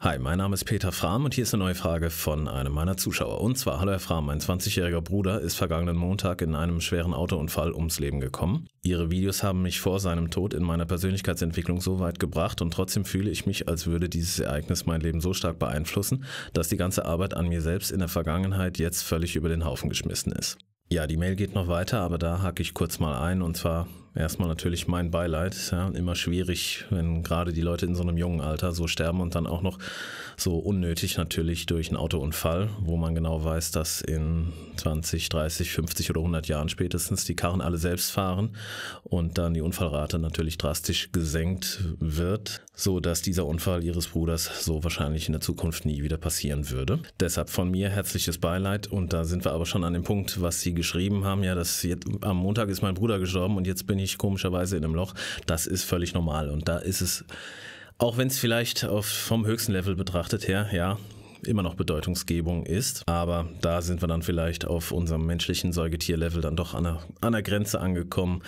Hi, mein Name ist Peter Frahm und hier ist eine neue Frage von einem meiner Zuschauer. Und zwar, hallo Herr Frahm, mein 20-jähriger Bruder ist vergangenen Montag in einem schweren Autounfall ums Leben gekommen. Ihre Videos haben mich vor seinem Tod in meiner Persönlichkeitsentwicklung so weit gebracht und trotzdem fühle ich mich, als würde dieses Ereignis mein Leben so stark beeinflussen, dass die ganze Arbeit an mir selbst in der Vergangenheit jetzt völlig über den Haufen geschmissen ist. Ja, die Mail geht noch weiter, aber da hake ich kurz mal ein und zwar erstmal natürlich mein Beileid. Ja, immer schwierig, wenn gerade die Leute in so einem jungen Alter so sterben und dann auch noch so unnötig natürlich durch einen Autounfall, wo man genau weiß, dass in 20, 30, 50 oder 100 Jahren spätestens die Karren alle selbst fahren und dann die Unfallrate natürlich drastisch gesenkt wird, so dass dieser Unfall ihres Bruders so wahrscheinlich in der Zukunft nie wieder passieren würde. Deshalb von mir herzliches Beileid und da sind wir aber schon an dem Punkt, was Sie geschrieben haben, ja, dass jetzt, am Montag ist mein Bruder gestorben und jetzt bin bin ich komischerweise in einem Loch. Das ist völlig normal und da ist es, auch wenn es vielleicht auf, vom höchsten Level betrachtet her, ja, immer noch Bedeutungsgebung ist. Aber da sind wir dann vielleicht auf unserem menschlichen Säugetierlevel dann doch an einer, an einer Grenze angekommen,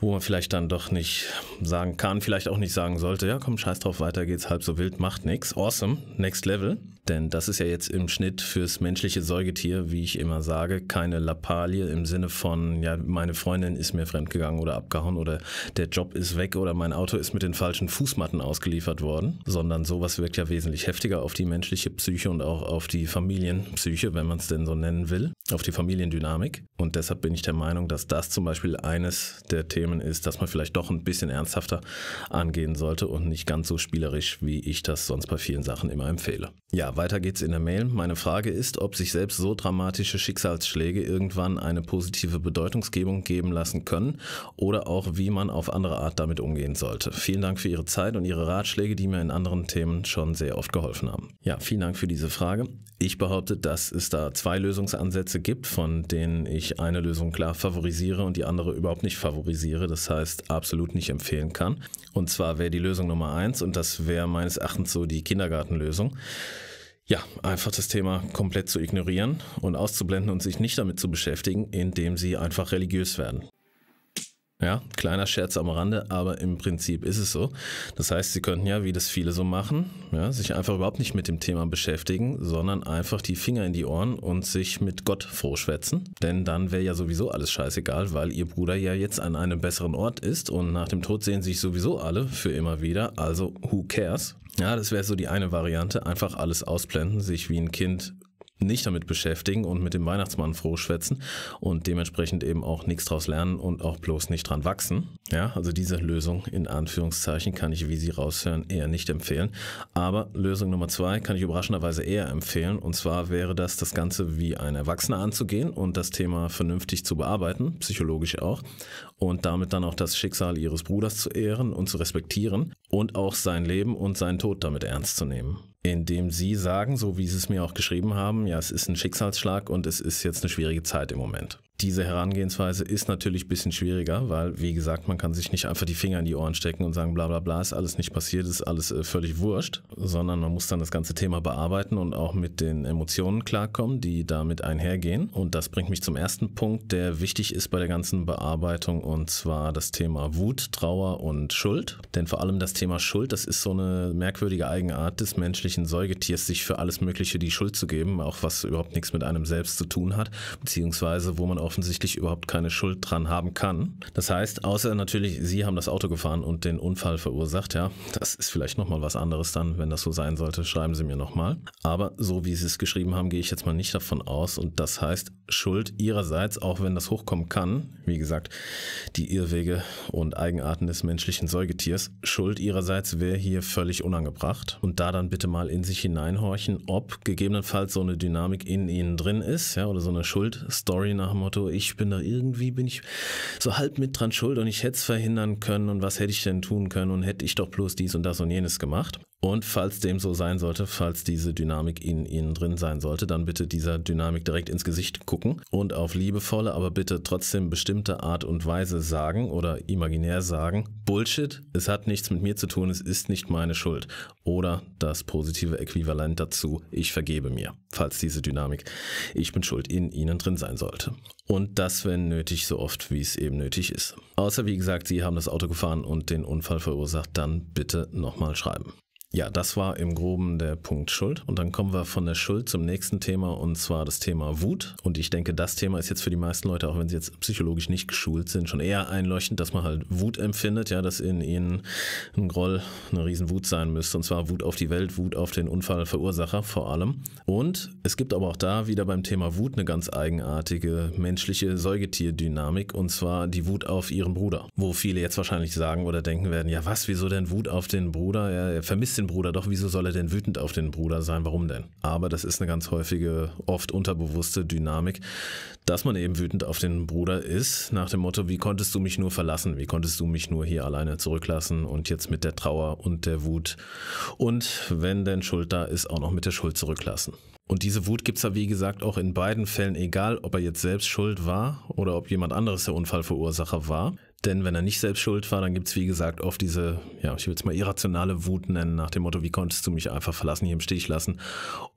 wo man vielleicht dann doch nicht sagen kann, vielleicht auch nicht sagen sollte, ja komm, scheiß drauf, weiter geht's, halb so wild, macht nix, awesome, next level. Denn das ist ja jetzt im Schnitt fürs menschliche Säugetier, wie ich immer sage, keine Lappalie im Sinne von, ja, meine Freundin ist mir fremdgegangen oder abgehauen oder der Job ist weg oder mein Auto ist mit den falschen Fußmatten ausgeliefert worden, sondern sowas wirkt ja wesentlich heftiger auf die menschliche Psyche und auch auf die Familienpsyche, wenn man es denn so nennen will, auf die Familiendynamik. Und deshalb bin ich der Meinung, dass das zum Beispiel eines der Themen ist, dass man vielleicht doch ein bisschen ernsthafter angehen sollte und nicht ganz so spielerisch, wie ich das sonst bei vielen Sachen immer empfehle. Ja, weiter geht's in der Mail. Meine Frage ist, ob sich selbst so dramatische Schicksalsschläge irgendwann eine positive Bedeutungsgebung geben lassen können oder auch wie man auf andere Art damit umgehen sollte. Vielen Dank für Ihre Zeit und Ihre Ratschläge, die mir in anderen Themen schon sehr oft geholfen haben. Ja, vielen Dank für diese Frage. Ich behaupte, dass es da zwei Lösungsansätze gibt, von denen ich eine Lösung klar favorisiere und die andere überhaupt nicht favorisiere, das heißt absolut nicht empfehlen kann. Und zwar wäre die Lösung Nummer eins und das wäre meines Erachtens so die Kindergartenlösung ja, einfach das Thema komplett zu ignorieren und auszublenden und sich nicht damit zu beschäftigen, indem sie einfach religiös werden. Ja, kleiner Scherz am Rande, aber im Prinzip ist es so. Das heißt, sie könnten ja, wie das viele so machen, ja, sich einfach überhaupt nicht mit dem Thema beschäftigen, sondern einfach die Finger in die Ohren und sich mit Gott frohschwätzen. Denn dann wäre ja sowieso alles scheißegal, weil ihr Bruder ja jetzt an einem besseren Ort ist und nach dem Tod sehen sich sowieso alle für immer wieder. Also, who cares? Ja, das wäre so die eine Variante. Einfach alles ausblenden, sich wie ein Kind nicht damit beschäftigen und mit dem Weihnachtsmann froh schwätzen und dementsprechend eben auch nichts draus lernen und auch bloß nicht dran wachsen. Ja, also diese Lösung in Anführungszeichen kann ich, wie Sie raushören, eher nicht empfehlen. Aber Lösung Nummer zwei kann ich überraschenderweise eher empfehlen. Und zwar wäre das, das Ganze wie ein Erwachsener anzugehen und das Thema vernünftig zu bearbeiten, psychologisch auch, und damit dann auch das Schicksal ihres Bruders zu ehren und zu respektieren und auch sein Leben und seinen Tod damit ernst zu nehmen indem Sie sagen, so wie Sie es mir auch geschrieben haben, ja, es ist ein Schicksalsschlag und es ist jetzt eine schwierige Zeit im Moment. Diese Herangehensweise ist natürlich ein bisschen schwieriger, weil, wie gesagt, man kann sich nicht einfach die Finger in die Ohren stecken und sagen, bla bla bla, ist alles nicht passiert, ist alles äh, völlig wurscht, sondern man muss dann das ganze Thema bearbeiten und auch mit den Emotionen klarkommen, die damit einhergehen. Und das bringt mich zum ersten Punkt, der wichtig ist bei der ganzen Bearbeitung, und zwar das Thema Wut, Trauer und Schuld. Denn vor allem das Thema Schuld, das ist so eine merkwürdige Eigenart des menschlichen Säugetiers, sich für alles Mögliche die Schuld zu geben, auch was überhaupt nichts mit einem selbst zu tun hat, beziehungsweise wo man offensichtlich überhaupt keine Schuld dran haben kann. Das heißt, außer natürlich, Sie haben das Auto gefahren und den Unfall verursacht, ja, das ist vielleicht nochmal was anderes dann, wenn das so sein sollte, schreiben Sie mir nochmal. Aber so wie Sie es geschrieben haben, gehe ich jetzt mal nicht davon aus und das heißt, Schuld Ihrerseits, auch wenn das hochkommen kann, wie gesagt, die Irrwege und Eigenarten des menschlichen Säugetiers, Schuld Ihrerseits wäre hier völlig unangebracht und da dann bitte mal in sich hineinhorchen, ob gegebenenfalls so eine Dynamik in Ihnen drin ist, ja, oder so eine Schuldstory nach dem Motto, Motto, ich bin da irgendwie, bin ich so halb mit dran schuld und ich hätte es verhindern können und was hätte ich denn tun können und hätte ich doch bloß dies und das und jenes gemacht. Und falls dem so sein sollte, falls diese Dynamik in Ihnen drin sein sollte, dann bitte dieser Dynamik direkt ins Gesicht gucken und auf liebevolle, aber bitte trotzdem bestimmte Art und Weise sagen oder imaginär sagen, Bullshit, es hat nichts mit mir zu tun, es ist nicht meine Schuld. Oder das positive Äquivalent dazu, ich vergebe mir, falls diese Dynamik, ich bin schuld, in Ihnen drin sein sollte. Und das, wenn nötig, so oft, wie es eben nötig ist. Außer, wie gesagt, Sie haben das Auto gefahren und den Unfall verursacht, dann bitte nochmal schreiben. Ja, das war im groben der Punkt Schuld. Und dann kommen wir von der Schuld zum nächsten Thema und zwar das Thema Wut. Und ich denke, das Thema ist jetzt für die meisten Leute, auch wenn sie jetzt psychologisch nicht geschult sind, schon eher einleuchtend, dass man halt Wut empfindet, ja, dass in ihnen ein Groll, eine Riesenwut sein müsste. Und zwar Wut auf die Welt, Wut auf den Unfallverursacher vor allem. Und es gibt aber auch da wieder beim Thema Wut eine ganz eigenartige menschliche Säugetierdynamik und zwar die Wut auf ihren Bruder. Wo viele jetzt wahrscheinlich sagen oder denken werden, ja was, wieso denn Wut auf den Bruder? Ja, er vermisst den den Bruder, doch wieso soll er denn wütend auf den Bruder sein? Warum denn? Aber das ist eine ganz häufige, oft unterbewusste Dynamik, dass man eben wütend auf den Bruder ist, nach dem Motto, wie konntest du mich nur verlassen? Wie konntest du mich nur hier alleine zurücklassen? Und jetzt mit der Trauer und der Wut. Und wenn denn Schuld da ist, auch noch mit der Schuld zurücklassen. Und diese Wut gibt es da, wie gesagt, auch in beiden Fällen, egal ob er jetzt selbst schuld war oder ob jemand anderes der Unfallverursacher war. Denn wenn er nicht selbst schuld war, dann gibt es, wie gesagt, oft diese, ja, ich würde es mal irrationale Wut nennen, nach dem Motto, wie konntest du mich einfach verlassen, hier im Stich lassen,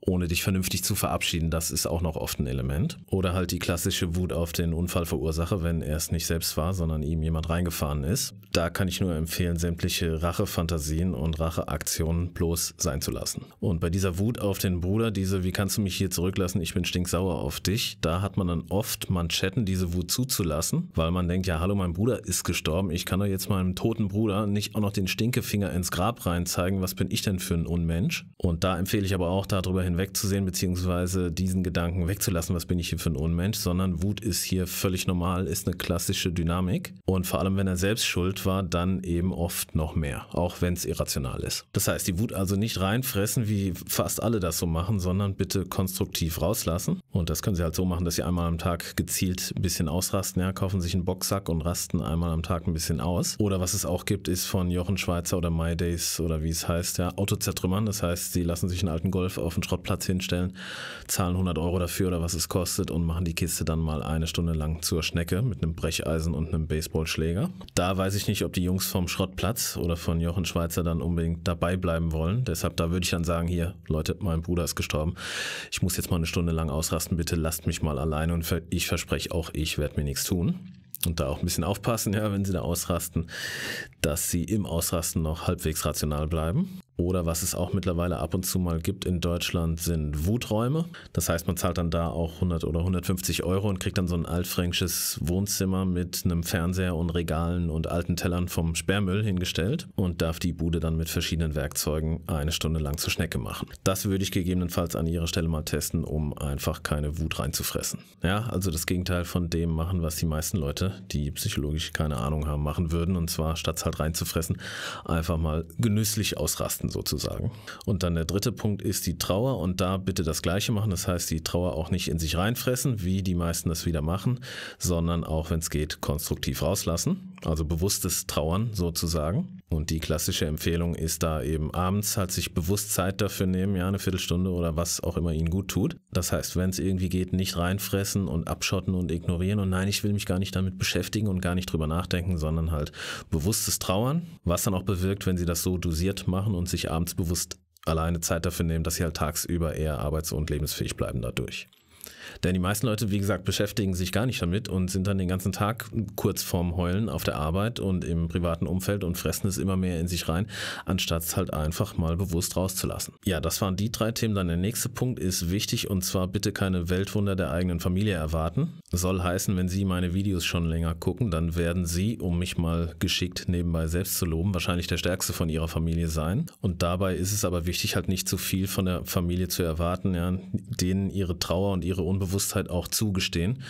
ohne dich vernünftig zu verabschieden. Das ist auch noch oft ein Element. Oder halt die klassische Wut auf den Unfallverursacher, wenn er es nicht selbst war, sondern ihm jemand reingefahren ist. Da kann ich nur empfehlen, sämtliche Rachefantasien und Racheaktionen bloß sein zu lassen. Und bei dieser Wut auf den Bruder, diese, wie kannst du mich hier zurücklassen, ich bin stinksauer auf dich, da hat man dann oft Manschetten, diese Wut zuzulassen, weil man denkt, ja, hallo, mein Bruder ist ist gestorben. Ich kann doch jetzt meinem toten Bruder nicht auch noch den Stinkefinger ins Grab rein zeigen. Was bin ich denn für ein Unmensch? Und da empfehle ich aber auch, darüber hinwegzusehen, beziehungsweise diesen Gedanken wegzulassen, was bin ich hier für ein Unmensch, sondern Wut ist hier völlig normal, ist eine klassische Dynamik. Und vor allem, wenn er selbst schuld war, dann eben oft noch mehr, auch wenn es irrational ist. Das heißt, die Wut also nicht reinfressen, wie fast alle das so machen, sondern bitte konstruktiv rauslassen. Und das können Sie halt so machen, dass Sie einmal am Tag gezielt ein bisschen ausrasten, ja, kaufen sich einen Boxsack und rasten einmal zweimal am Tag ein bisschen aus. Oder was es auch gibt, ist von Jochen Schweizer oder My Days oder wie es heißt, ja, Auto zertrümmern. Das heißt, sie lassen sich einen alten Golf auf den Schrottplatz hinstellen, zahlen 100 Euro dafür oder was es kostet und machen die Kiste dann mal eine Stunde lang zur Schnecke mit einem Brecheisen und einem Baseballschläger. Da weiß ich nicht, ob die Jungs vom Schrottplatz oder von Jochen Schweizer dann unbedingt dabei bleiben wollen. Deshalb, da würde ich dann sagen, hier, Leute, mein Bruder ist gestorben. Ich muss jetzt mal eine Stunde lang ausrasten. Bitte lasst mich mal alleine und ich verspreche auch, ich werde mir nichts tun und da auch ein bisschen aufpassen, ja, wenn sie da ausrasten, dass sie im Ausrasten noch halbwegs rational bleiben. Oder was es auch mittlerweile ab und zu mal gibt in Deutschland, sind Wuträume. Das heißt, man zahlt dann da auch 100 oder 150 Euro und kriegt dann so ein altfränkisches Wohnzimmer mit einem Fernseher und Regalen und alten Tellern vom Sperrmüll hingestellt und darf die Bude dann mit verschiedenen Werkzeugen eine Stunde lang zur Schnecke machen. Das würde ich gegebenenfalls an ihrer Stelle mal testen, um einfach keine Wut reinzufressen. Ja, also das Gegenteil von dem machen, was die meisten Leute, die psychologisch keine Ahnung haben, machen würden. Und zwar, statt es halt reinzufressen, einfach mal genüsslich ausrasten verkaufen sozusagen. Und dann der dritte Punkt ist die Trauer und da bitte das gleiche machen, das heißt die Trauer auch nicht in sich reinfressen, wie die meisten das wieder machen, sondern auch wenn es geht konstruktiv rauslassen also bewusstes Trauern sozusagen. Und die klassische Empfehlung ist da eben abends halt sich bewusst Zeit dafür nehmen, ja, eine Viertelstunde oder was auch immer ihnen gut tut. Das heißt, wenn es irgendwie geht, nicht reinfressen und abschotten und ignorieren und nein, ich will mich gar nicht damit beschäftigen und gar nicht drüber nachdenken, sondern halt bewusstes Trauern, was dann auch bewirkt, wenn sie das so dosiert machen und sich abends bewusst alleine Zeit dafür nehmen, dass sie halt tagsüber eher arbeits- und lebensfähig bleiben dadurch. Denn die meisten Leute, wie gesagt, beschäftigen sich gar nicht damit und sind dann den ganzen Tag kurz vorm Heulen auf der Arbeit und im privaten Umfeld und fressen es immer mehr in sich rein, anstatt es halt einfach mal bewusst rauszulassen. Ja, das waren die drei Themen. Dann der nächste Punkt ist wichtig und zwar bitte keine Weltwunder der eigenen Familie erwarten. Soll heißen, wenn Sie meine Videos schon länger gucken, dann werden Sie, um mich mal geschickt nebenbei selbst zu loben, wahrscheinlich der stärkste von Ihrer Familie sein. Und dabei ist es aber wichtig, halt nicht zu viel von der Familie zu erwarten, ja, denen ihre Trauer und ihre unbewussten Bewusstheit auch zugestehen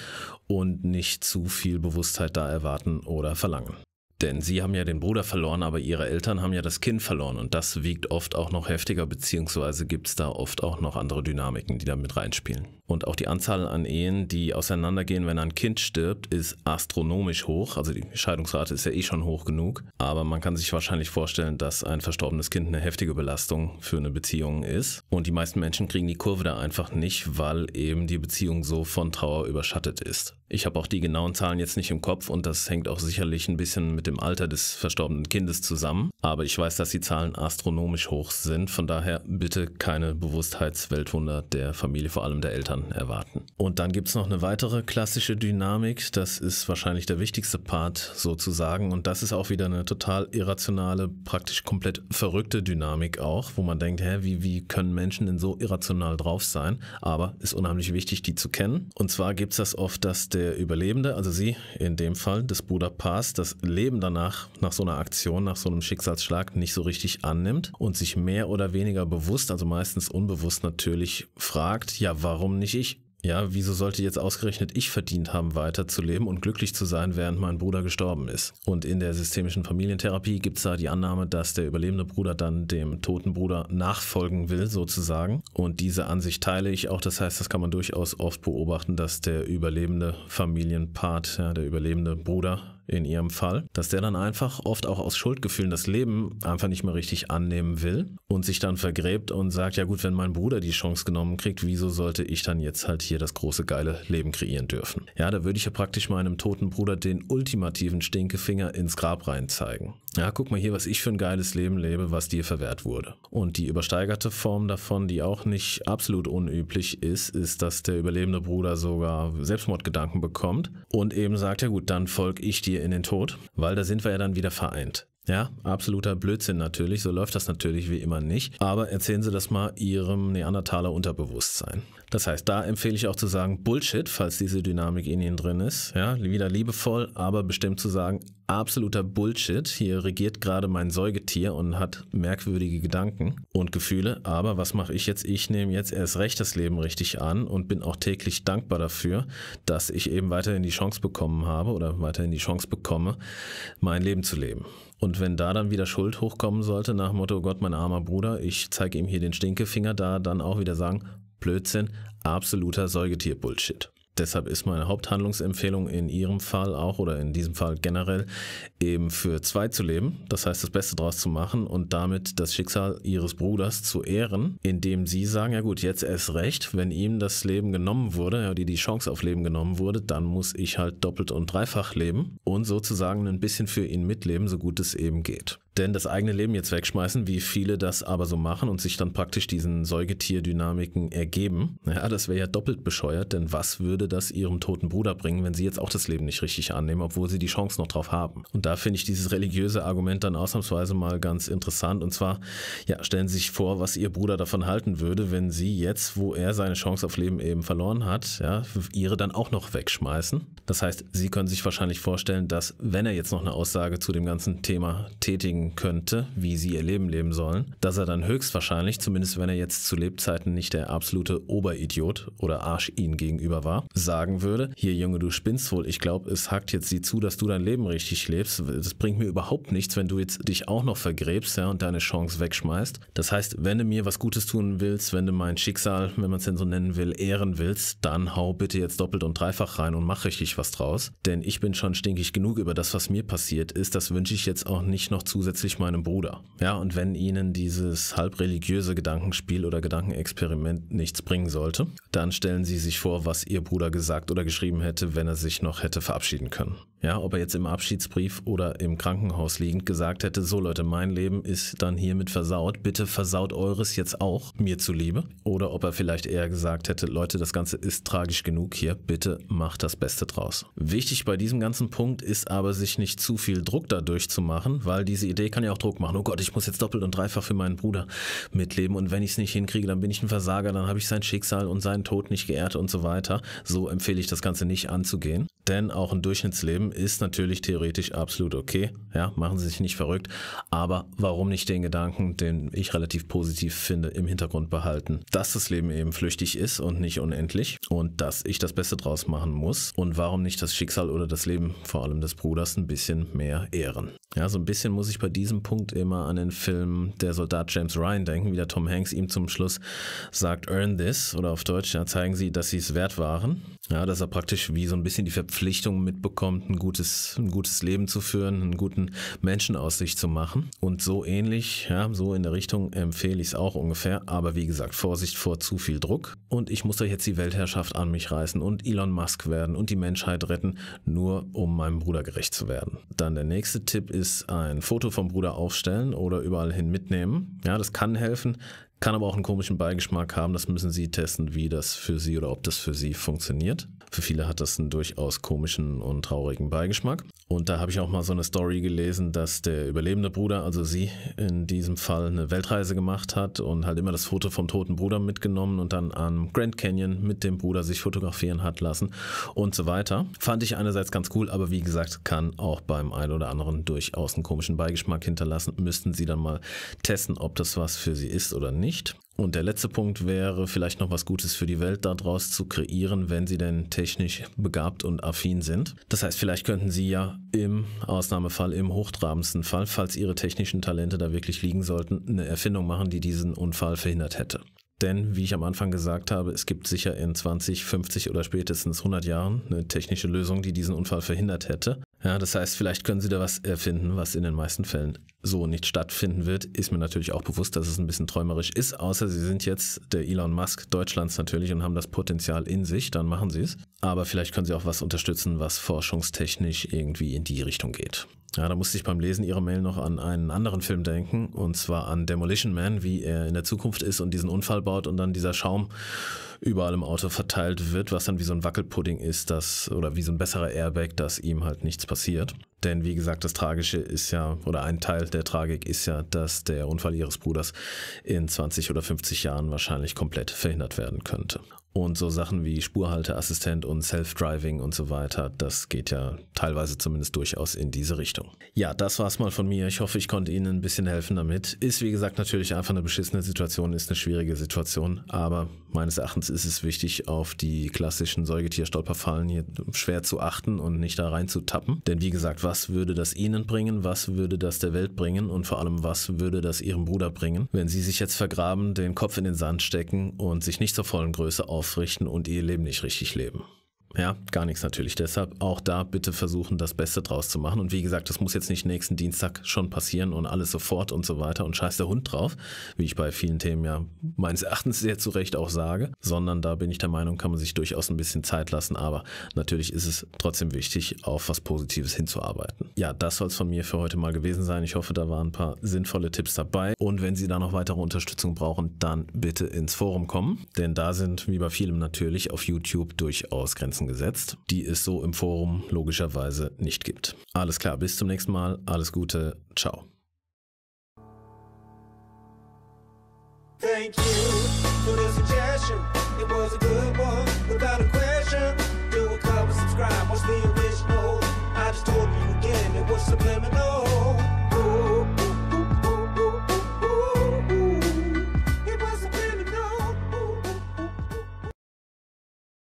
und nicht zu viel Bewusstheit da erwarten oder verlangen. Denn sie haben ja den Bruder verloren, aber ihre Eltern haben ja das Kind verloren und das wiegt oft auch noch heftiger, beziehungsweise gibt es da oft auch noch andere Dynamiken, die da mit reinspielen. Und auch die Anzahl an Ehen, die auseinandergehen, wenn ein Kind stirbt, ist astronomisch hoch. Also die Scheidungsrate ist ja eh schon hoch genug. Aber man kann sich wahrscheinlich vorstellen, dass ein verstorbenes Kind eine heftige Belastung für eine Beziehung ist. Und die meisten Menschen kriegen die Kurve da einfach nicht, weil eben die Beziehung so von Trauer überschattet ist. Ich habe auch die genauen Zahlen jetzt nicht im Kopf und das hängt auch sicherlich ein bisschen mit dem Alter des verstorbenen Kindes zusammen. Aber ich weiß, dass die Zahlen astronomisch hoch sind. Von daher bitte keine Bewusstheitsweltwunder der Familie, vor allem der Eltern, erwarten. Und dann gibt es noch eine weitere klassische Dynamik. Das ist wahrscheinlich der wichtigste Part sozusagen. Und das ist auch wieder eine total irrationale, praktisch komplett verrückte Dynamik auch, wo man denkt, hä, wie, wie können Menschen denn so irrational drauf sein? Aber ist unheimlich wichtig, die zu kennen. Und zwar gibt es das oft, dass der der Überlebende, also Sie in dem Fall des Buddha-Paars, das Leben danach, nach so einer Aktion, nach so einem Schicksalsschlag nicht so richtig annimmt und sich mehr oder weniger bewusst, also meistens unbewusst natürlich fragt, ja, warum nicht ich? Ja, wieso sollte jetzt ausgerechnet ich verdient haben, weiterzuleben und glücklich zu sein, während mein Bruder gestorben ist? Und in der systemischen Familientherapie gibt es da die Annahme, dass der überlebende Bruder dann dem toten Bruder nachfolgen will, sozusagen. Und diese Ansicht teile ich auch. Das heißt, das kann man durchaus oft beobachten, dass der überlebende Familienpart, ja, der überlebende Bruder in ihrem Fall, dass der dann einfach oft auch aus Schuldgefühlen das Leben einfach nicht mehr richtig annehmen will und sich dann vergräbt und sagt, ja gut, wenn mein Bruder die Chance genommen kriegt, wieso sollte ich dann jetzt halt hier das große geile Leben kreieren dürfen? Ja, da würde ich ja praktisch meinem toten Bruder den ultimativen Stinkefinger ins Grab rein zeigen. Ja, guck mal hier, was ich für ein geiles Leben lebe, was dir verwehrt wurde. Und die übersteigerte Form davon, die auch nicht absolut unüblich ist, ist, dass der überlebende Bruder sogar Selbstmordgedanken bekommt und eben sagt, ja gut, dann folge ich dir in den Tod, weil da sind wir ja dann wieder vereint. Ja, absoluter Blödsinn natürlich. So läuft das natürlich wie immer nicht. Aber erzählen Sie das mal Ihrem Neandertaler Unterbewusstsein. Das heißt, da empfehle ich auch zu sagen Bullshit, falls diese Dynamik in Ihnen drin ist. Ja, wieder liebevoll, aber bestimmt zu sagen absoluter Bullshit. Hier regiert gerade mein Säugetier und hat merkwürdige Gedanken und Gefühle. Aber was mache ich jetzt? Ich nehme jetzt erst recht das Leben richtig an und bin auch täglich dankbar dafür, dass ich eben weiterhin die Chance bekommen habe oder weiterhin die Chance bekomme, mein Leben zu leben. Und wenn da dann wieder Schuld hochkommen sollte, nach dem Motto, oh Gott, mein armer Bruder, ich zeige ihm hier den Stinkefinger, da dann auch wieder sagen, Blödsinn, absoluter Säugetier-Bullshit. Deshalb ist meine Haupthandlungsempfehlung in Ihrem Fall auch oder in diesem Fall generell eben für zwei zu leben, das heißt das Beste daraus zu machen und damit das Schicksal Ihres Bruders zu ehren, indem Sie sagen, ja gut, jetzt erst recht, wenn ihm das Leben genommen wurde, ja, die die Chance auf Leben genommen wurde, dann muss ich halt doppelt und dreifach leben und sozusagen ein bisschen für ihn mitleben, so gut es eben geht. Denn das eigene Leben jetzt wegschmeißen, wie viele das aber so machen und sich dann praktisch diesen Säugetierdynamiken ergeben, ja, das wäre ja doppelt bescheuert, denn was würde das ihrem toten Bruder bringen, wenn sie jetzt auch das Leben nicht richtig annehmen, obwohl sie die Chance noch drauf haben. Und da finde ich dieses religiöse Argument dann ausnahmsweise mal ganz interessant. Und zwar, ja, stellen Sie sich vor, was Ihr Bruder davon halten würde, wenn Sie jetzt, wo er seine Chance auf Leben eben verloren hat, ja, Ihre dann auch noch wegschmeißen. Das heißt, Sie können sich wahrscheinlich vorstellen, dass, wenn er jetzt noch eine Aussage zu dem ganzen Thema tätigen könnte, wie Sie Ihr Leben leben sollen, dass er dann höchstwahrscheinlich, zumindest wenn er jetzt zu Lebzeiten nicht der absolute Oberidiot oder Arsch Ihnen gegenüber war, sagen würde, hier Junge, du spinnst wohl, ich glaube, es hakt jetzt sie zu, dass du dein Leben richtig lebst. Das bringt mir überhaupt nichts, wenn du jetzt dich auch noch vergräbst ja, und deine Chance wegschmeißt. Das heißt, wenn du mir was Gutes tun willst, wenn du mein Schicksal, wenn man es denn so nennen will, ehren willst, dann hau bitte jetzt doppelt und dreifach rein und mach richtig was draus. Denn ich bin schon stinkig genug über das, was mir passiert ist. Das wünsche ich jetzt auch nicht noch zusätzlich meinem Bruder. Ja, und wenn ihnen dieses halb religiöse Gedankenspiel oder Gedankenexperiment nichts bringen sollte, dann stellen sie sich vor, was ihr Bruder gesagt oder geschrieben hätte, wenn er sich noch hätte verabschieden können ja, ob er jetzt im Abschiedsbrief oder im Krankenhaus liegend gesagt hätte, so Leute, mein Leben ist dann hiermit versaut, bitte versaut eures jetzt auch, mir zuliebe. Oder ob er vielleicht eher gesagt hätte, Leute, das Ganze ist tragisch genug hier, bitte macht das Beste draus. Wichtig bei diesem ganzen Punkt ist aber, sich nicht zu viel Druck dadurch zu machen, weil diese Idee kann ja auch Druck machen. Oh Gott, ich muss jetzt doppelt und dreifach für meinen Bruder mitleben und wenn ich es nicht hinkriege, dann bin ich ein Versager, dann habe ich sein Schicksal und seinen Tod nicht geehrt und so weiter. So empfehle ich das Ganze nicht anzugehen, denn auch ein Durchschnittsleben ist natürlich theoretisch absolut okay. Ja, machen Sie sich nicht verrückt. Aber warum nicht den Gedanken, den ich relativ positiv finde, im Hintergrund behalten, dass das Leben eben flüchtig ist und nicht unendlich und dass ich das Beste draus machen muss und warum nicht das Schicksal oder das Leben vor allem des Bruders ein bisschen mehr ehren. Ja, so ein bisschen muss ich bei diesem Punkt immer an den Film Der Soldat James Ryan denken, wie der Tom Hanks ihm zum Schluss sagt, earn this oder auf Deutsch, ja, zeigen Sie, dass Sie es wert waren. Ja, dass er praktisch wie so ein bisschen die Verpflichtung mitbekommt, ein gutes, ein gutes Leben zu führen, einen guten Menschen aus sich zu machen. Und so ähnlich, ja, so in der Richtung empfehle ich es auch ungefähr. Aber wie gesagt, Vorsicht vor zu viel Druck. Und ich muss doch jetzt die Weltherrschaft an mich reißen und Elon Musk werden und die Menschheit retten, nur um meinem Bruder gerecht zu werden. Dann der nächste Tipp ist ein Foto vom Bruder aufstellen oder überall hin mitnehmen. Ja, das kann helfen. Kann aber auch einen komischen Beigeschmack haben. Das müssen Sie testen, wie das für Sie oder ob das für Sie funktioniert. Für viele hat das einen durchaus komischen und traurigen Beigeschmack. Und da habe ich auch mal so eine Story gelesen, dass der überlebende Bruder, also sie in diesem Fall, eine Weltreise gemacht hat und halt immer das Foto vom toten Bruder mitgenommen und dann am Grand Canyon mit dem Bruder sich fotografieren hat lassen und so weiter. Fand ich einerseits ganz cool, aber wie gesagt, kann auch beim einen oder anderen durchaus einen komischen Beigeschmack hinterlassen. Müssten sie dann mal testen, ob das was für sie ist oder nicht. Und der letzte Punkt wäre, vielleicht noch was Gutes für die Welt daraus zu kreieren, wenn sie denn technisch begabt und affin sind. Das heißt, vielleicht könnten sie ja im Ausnahmefall, im hochtrabendsten Fall, falls ihre technischen Talente da wirklich liegen sollten, eine Erfindung machen, die diesen Unfall verhindert hätte. Denn, wie ich am Anfang gesagt habe, es gibt sicher in 20, 50 oder spätestens 100 Jahren eine technische Lösung, die diesen Unfall verhindert hätte. Ja, das heißt, vielleicht können sie da was erfinden, was in den meisten Fällen so nicht stattfinden wird. Ist mir natürlich auch bewusst, dass es ein bisschen träumerisch ist, außer sie sind jetzt der Elon Musk Deutschlands natürlich und haben das Potenzial in sich, dann machen sie es. Aber vielleicht können sie auch was unterstützen, was forschungstechnisch irgendwie in die Richtung geht. Ja, da musste ich beim Lesen Ihrer Mail noch an einen anderen Film denken, und zwar an Demolition Man, wie er in der Zukunft ist und diesen Unfall baut und dann dieser Schaum überall im Auto verteilt wird, was dann wie so ein Wackelpudding ist, das, oder wie so ein besserer Airbag, dass ihm halt nichts passiert. Denn wie gesagt, das Tragische ist ja, oder ein Teil der Tragik ist ja, dass der Unfall ihres Bruders in 20 oder 50 Jahren wahrscheinlich komplett verhindert werden könnte. Und so Sachen wie Spurhalteassistent und Self-Driving und so weiter, das geht ja teilweise zumindest durchaus in diese Richtung. Ja, das war's mal von mir. Ich hoffe, ich konnte Ihnen ein bisschen helfen damit. Ist wie gesagt natürlich einfach eine beschissene Situation, ist eine schwierige Situation, aber meines Erachtens ist es wichtig, auf die klassischen Säugetierstolperfallen hier schwer zu achten und nicht da reinzutappen. Denn wie gesagt, was würde das Ihnen bringen? Was würde das der Welt bringen? Und vor allem, was würde das Ihrem Bruder bringen, wenn Sie sich jetzt vergraben, den Kopf in den Sand stecken und sich nicht zur vollen Größe auf befürchten und ihr Leben nicht richtig leben. Ja, gar nichts natürlich. Deshalb auch da bitte versuchen, das Beste draus zu machen. Und wie gesagt, das muss jetzt nicht nächsten Dienstag schon passieren und alles sofort und so weiter und scheiß der Hund drauf, wie ich bei vielen Themen ja meines Erachtens sehr zu Recht auch sage, sondern da bin ich der Meinung, kann man sich durchaus ein bisschen Zeit lassen. Aber natürlich ist es trotzdem wichtig, auf was Positives hinzuarbeiten. Ja, das soll es von mir für heute mal gewesen sein. Ich hoffe, da waren ein paar sinnvolle Tipps dabei. Und wenn Sie da noch weitere Unterstützung brauchen, dann bitte ins Forum kommen, denn da sind wie bei vielem natürlich auf YouTube durchaus Grenzen Grenzen gesetzt, die es so im Forum logischerweise nicht gibt. Alles klar, bis zum nächsten Mal, alles Gute, ciao. Thank you for the suggestion. It was a good one without a question. Do a cover, subscribe, watch the original. I just told you again, it was subliminal.